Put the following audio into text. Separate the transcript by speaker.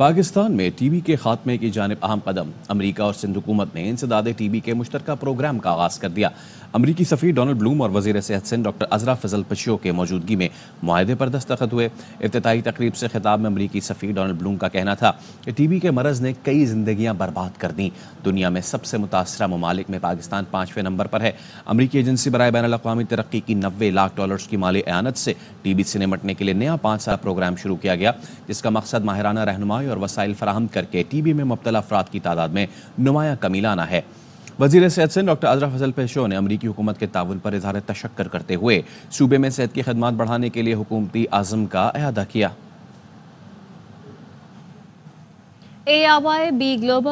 Speaker 1: पाकिस्तान में टीबी के खात्मे की जानब अहम कदम अमरीका और सिंध हुकूमत ने इंसदाद टीबी के मुश्तर प्रोग्राम का आगाज कर दिया अमरीकी सफ़ी डोनल्ड ब्लूम और वजीर सेहत सिंध डॉक्टर अजरा फजल पशियो के मौजूदगी में माहदे पर दस्तखत हुए इफ्ताही तकरीब से खिताब में अमरीकी सफ़ी डोनल्ड ब्लूम का कहना था कि टी बी के मरज़ ने कई ज़िंदगियाँ बर्बाद कर दी दुनिया में सबसे मुतासर ममालिक में पाकिस्तान पाँचवें नंबर पर है अमरीकी एजेंसी बरए बैन अवी तरक्की की नबे लाख डॉलर की माली अनत से टी बी से निमटने के लिए नया पाँच साल प्रोग्राम शुरू किया गया जिसका मकसद माहराना रहनुमाई और वसाइल फराहम करके टी बी में मुबतला अफराद की तादाद में नुमाया कमी लाना है वजीर सेहत सिंह डॉक्टर अजरा फजल पेशो ने अमरीकी हुकूमत के ताउन पर इजहार तशक्कर करते हुए सूबे में सेहत की खदमात बढ़ाने के लिए हुकूमती आज़म का अहदा किया
Speaker 2: ए आवाए बी ग्लोबल